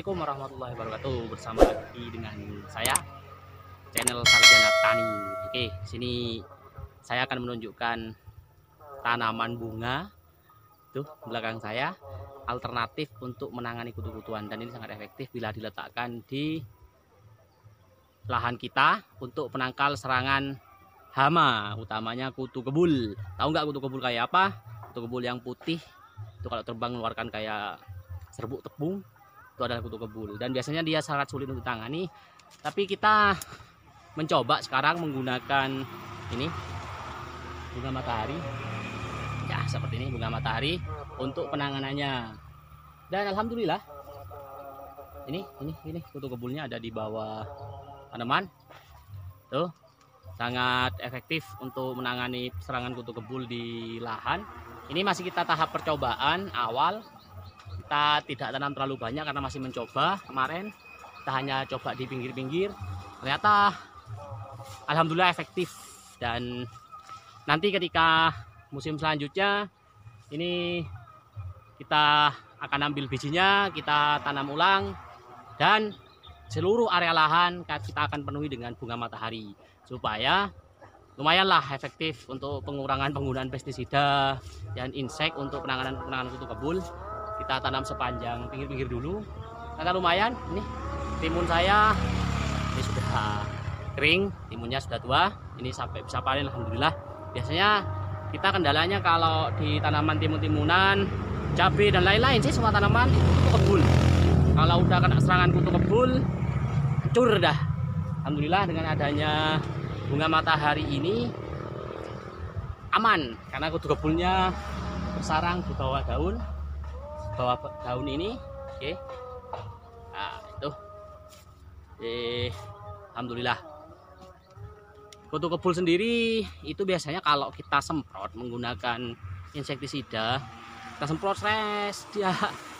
Assalamualaikum warahmatullahi wabarakatuh bersama lagi dengan saya channel Sarjana Tani oke sini saya akan menunjukkan tanaman bunga tuh belakang saya alternatif untuk menangani kutu-kutuan dan ini sangat efektif bila diletakkan di lahan kita untuk penangkal serangan hama utamanya kutu kebul tahu nggak kutu kebul kayak apa kutu kebul yang putih itu kalau terbang mengeluarkan kayak serbuk tepung itu adalah kutu kebul dan biasanya dia sangat sulit untuk ditangani tapi kita mencoba sekarang menggunakan ini bunga matahari ya seperti ini bunga matahari untuk penanganannya dan alhamdulillah ini ini ini kutu kebulnya ada di bawah tanaman tuh sangat efektif untuk menangani serangan kutu kebul di lahan ini masih kita tahap percobaan awal kita tidak tanam terlalu banyak karena masih mencoba kemarin kita hanya coba di pinggir-pinggir ternyata Alhamdulillah efektif dan nanti ketika musim selanjutnya ini kita akan ambil bijinya kita tanam ulang dan seluruh area lahan kita akan penuhi dengan bunga matahari supaya lumayanlah efektif untuk pengurangan penggunaan pestisida dan insek untuk penanganan penanganan kutu kebul kita tanam sepanjang pinggir-pinggir dulu nah, karena lumayan ini timun saya ini sudah kering timunnya sudah tua ini sampai bisa panen Alhamdulillah biasanya kita kendalanya kalau di tanaman timun-timunan cabai dan lain-lain sih semua tanaman itu kebul kalau udah kena serangan kutu kebul cur dah Alhamdulillah dengan adanya bunga matahari ini aman karena kutu kebulnya bersarang di bawah daun bawah daun ini oke okay. nah itu eh alhamdulillah kutu kebul sendiri itu biasanya kalau kita semprot menggunakan insektisida kita semprot stres dia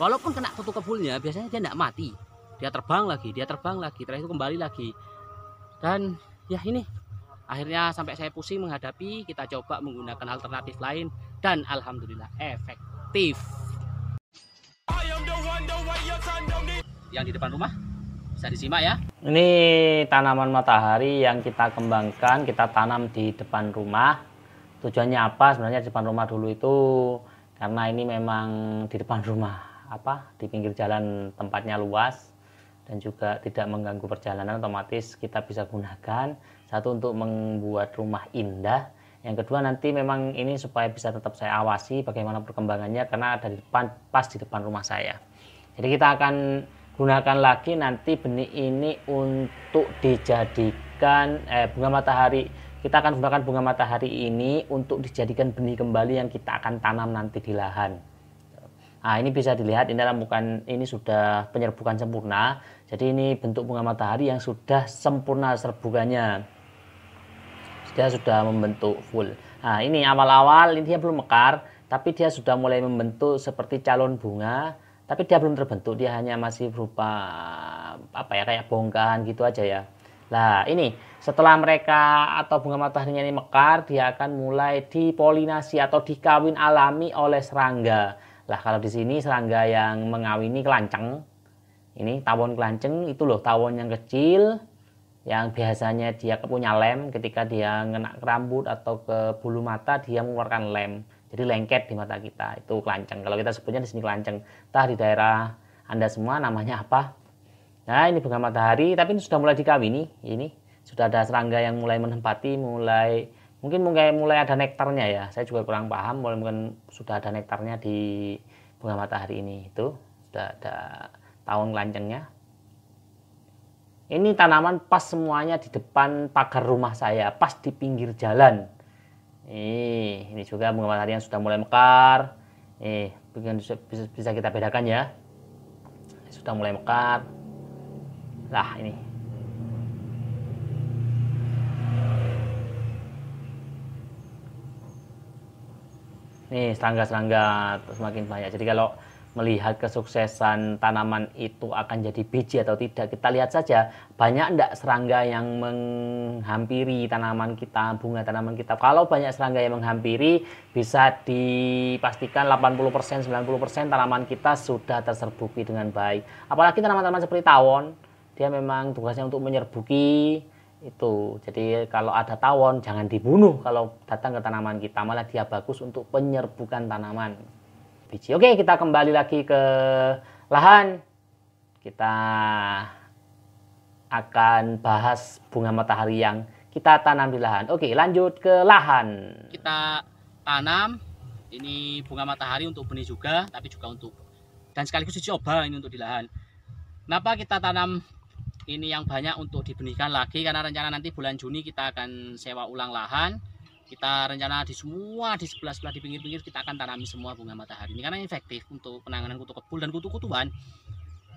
walaupun kena kutu kebulnya biasanya dia tidak mati dia terbang lagi dia terbang lagi terakhir itu kembali lagi dan ya ini akhirnya sampai saya pusing menghadapi kita coba menggunakan alternatif lain dan alhamdulillah efektif yang di depan rumah bisa disimak ya. Ini tanaman matahari yang kita kembangkan, kita tanam di depan rumah. Tujuannya apa? Sebenarnya di depan rumah dulu itu karena ini memang di depan rumah apa di pinggir jalan tempatnya luas dan juga tidak mengganggu perjalanan otomatis kita bisa gunakan satu untuk membuat rumah indah yang kedua nanti memang ini supaya bisa tetap saya awasi bagaimana perkembangannya karena ada di depan pas di depan rumah saya. Jadi kita akan gunakan lagi nanti benih ini untuk dijadikan eh, bunga matahari. Kita akan gunakan bunga matahari ini untuk dijadikan benih kembali yang kita akan tanam nanti di lahan. Nah, ini bisa dilihat ini dalam bukan ini sudah penyerbukan sempurna. Jadi ini bentuk bunga matahari yang sudah sempurna serbukannya dia sudah membentuk full. Nah, ini awal-awal ini dia belum mekar, tapi dia sudah mulai membentuk seperti calon bunga, tapi dia belum terbentuk, dia hanya masih berupa apa ya kayak bongkahan gitu aja ya. Nah, ini setelah mereka atau bunga mataharinya ini mekar, dia akan mulai dipolinasi atau dikawin alami oleh serangga. Lah, kalau di sini serangga yang mengawini kelanceng, ini tawon kelanceng itu loh, tawon yang kecil, yang biasanya dia punya lem ketika dia ngenak ke rambut atau ke bulu mata dia mengeluarkan lem jadi lengket di mata kita itu kelanceng kalau kita sebutnya di sini kelanceng entah di daerah anda semua namanya apa nah ini bunga matahari tapi ini sudah mulai dikawini ini sudah ada serangga yang mulai menempati mulai mungkin mulai mulai ada nektarnya ya saya juga kurang paham mulai mungkin sudah ada nektarnya di bunga matahari ini itu sudah ada tahun kelancengnya ini tanaman pas semuanya di depan pagar rumah saya, pas di pinggir jalan. Eh, ini juga bunga matahari yang sudah mulai mekar. Eh, bisa, kita bedakan ya. Sudah mulai mekar. Lah, ini. Nih, serangga-serangga semakin banyak. Jadi kalau melihat kesuksesan tanaman itu akan jadi biji atau tidak. Kita lihat saja banyak enggak serangga yang menghampiri tanaman kita, bunga tanaman kita. Kalau banyak serangga yang menghampiri bisa dipastikan 80% 90% tanaman kita sudah terserbuki dengan baik. Apalagi tanaman-tanaman seperti tawon, dia memang tugasnya untuk menyerbuki itu jadi kalau ada tawon jangan dibunuh kalau datang ke tanaman kita malah dia bagus untuk penyerbukan tanaman biji. Oke, kita kembali lagi ke lahan. Kita akan bahas bunga matahari yang kita tanam di lahan. Oke, lanjut ke lahan. Kita tanam ini bunga matahari untuk benih juga, tapi juga untuk dan sekaligus coba ini untuk di lahan. Kenapa kita tanam ini yang banyak untuk dibenihkan lagi karena rencana nanti bulan Juni kita akan sewa ulang lahan kita rencana di semua di sebelah sebelah di pinggir pinggir kita akan tanami semua bunga matahari ini karena efektif untuk penanganan kutu kebul dan kutu kutuan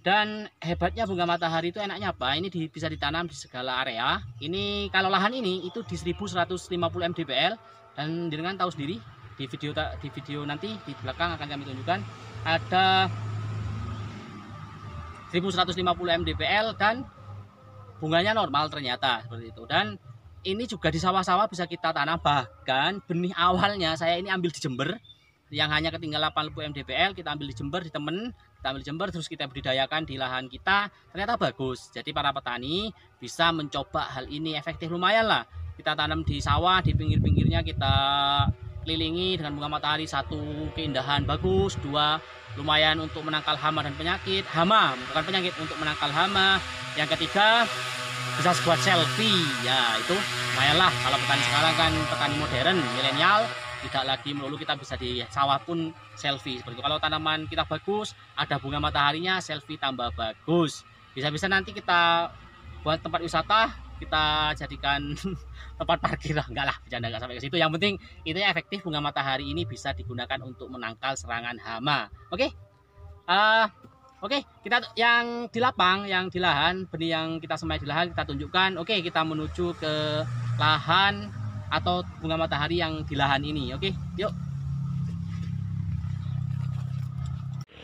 dan hebatnya bunga matahari itu enaknya apa ini di, bisa ditanam di segala area ini kalau lahan ini itu di 1150 mdpl dan dengan tahu sendiri di video di video nanti di belakang akan kami tunjukkan ada 1150 mdpl dan bunganya normal ternyata seperti itu dan ini juga di sawah-sawah bisa kita tanam bahkan benih awalnya saya ini ambil di Jember yang hanya ketinggalan 80 mdpl kita ambil di Jember di temen kita ambil di Jember terus kita budidayakan di lahan kita ternyata bagus jadi para petani bisa mencoba hal ini efektif lumayan lah kita tanam di sawah di pinggir-pinggirnya kita kelilingi dengan bunga matahari satu keindahan bagus dua lumayan untuk menangkal hama dan penyakit hama bukan penyakit untuk menangkal hama yang ketiga bisa buat selfie ya itu mayalah kalau petani sekarang kan petani modern milenial tidak lagi melulu kita bisa di sawah pun selfie seperti itu. kalau tanaman kita bagus ada bunga mataharinya selfie tambah bagus bisa-bisa nanti kita buat tempat wisata kita jadikan tempat parkir lah enggak lah bercanda enggak sampai ke situ yang penting itu efektif bunga matahari ini bisa digunakan untuk menangkal serangan hama oke okay? uh, Oke, kita yang di lapang, yang di lahan, benih yang kita semai di lahan kita tunjukkan. Oke, kita menuju ke lahan atau bunga matahari yang di lahan ini. Oke, yuk.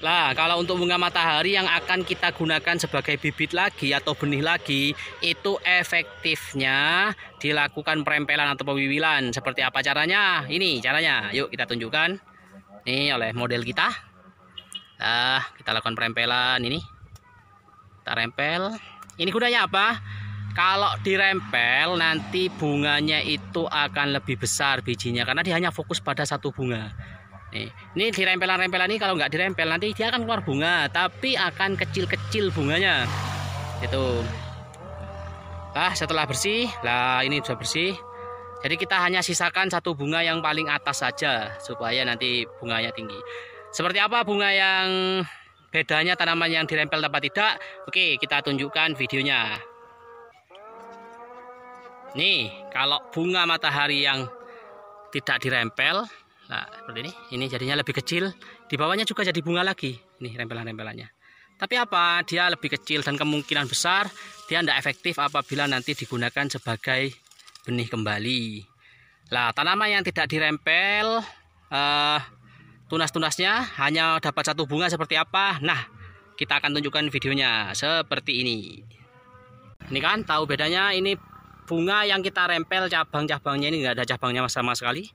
Lah, kalau untuk bunga matahari yang akan kita gunakan sebagai bibit lagi atau benih lagi, itu efektifnya dilakukan perempelan atau pembibilan. Seperti apa caranya? Ini caranya. Yuk kita tunjukkan. Ini oleh model kita nah kita lakukan perempelan ini kita rempel ini gunanya apa kalau dirempel nanti bunganya itu akan lebih besar bijinya karena dia hanya fokus pada satu bunga nih ini dirempelan-rempelan ini kalau nggak dirempel nanti dia akan keluar bunga tapi akan kecil-kecil bunganya itu Nah, setelah bersih, lah ini sudah bersih. Jadi kita hanya sisakan satu bunga yang paling atas saja supaya nanti bunganya tinggi. Seperti apa bunga yang bedanya tanaman yang dirempel dapat tidak? Oke, kita tunjukkan videonya. Nih, kalau bunga matahari yang tidak dirempel, nah seperti ini, ini jadinya lebih kecil. Di bawahnya juga jadi bunga lagi, nih rempelan-rempelannya. Tapi apa? Dia lebih kecil dan kemungkinan besar dia tidak efektif apabila nanti digunakan sebagai benih kembali. Lah, tanaman yang tidak dirempel eh, tunas-tunasnya hanya dapat satu bunga seperti apa nah kita akan tunjukkan videonya seperti ini ini kan tahu bedanya ini bunga yang kita rempel cabang-cabangnya ini enggak ada cabangnya sama sekali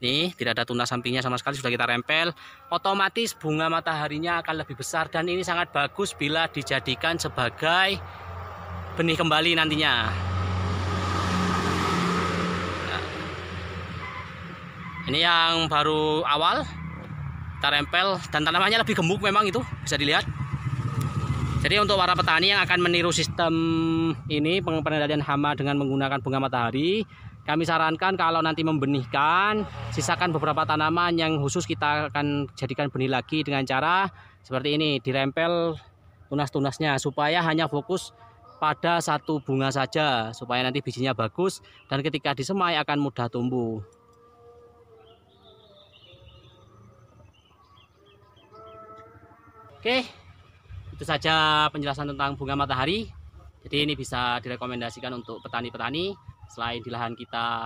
nih tidak ada tunas sampingnya sama sekali sudah kita rempel otomatis bunga mataharinya akan lebih besar dan ini sangat bagus bila dijadikan sebagai benih kembali nantinya nah, ini yang baru awal kita rempel dan tanamannya lebih gemuk memang itu bisa dilihat jadi untuk para petani yang akan meniru sistem ini pengendalian hama dengan menggunakan bunga matahari kami sarankan kalau nanti membenihkan sisakan beberapa tanaman yang khusus kita akan jadikan benih lagi dengan cara seperti ini dirempel tunas-tunasnya supaya hanya fokus pada satu bunga saja supaya nanti bijinya bagus dan ketika disemai akan mudah tumbuh Oke, itu saja penjelasan tentang bunga matahari. Jadi ini bisa direkomendasikan untuk petani-petani. Selain di lahan kita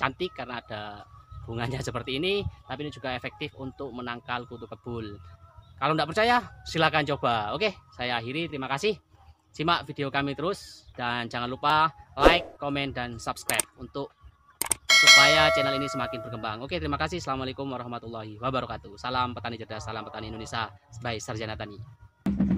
cantik karena ada bunganya seperti ini, tapi ini juga efektif untuk menangkal kutu kebul. Kalau tidak percaya, silakan coba. Oke, saya akhiri. Terima kasih. Simak video kami terus dan jangan lupa like, komen, dan subscribe untuk supaya channel ini semakin berkembang. Oke, terima kasih. Assalamualaikum warahmatullahi wabarakatuh. Salam petani cerdas, salam petani Indonesia. Bye, Sarjana Tani.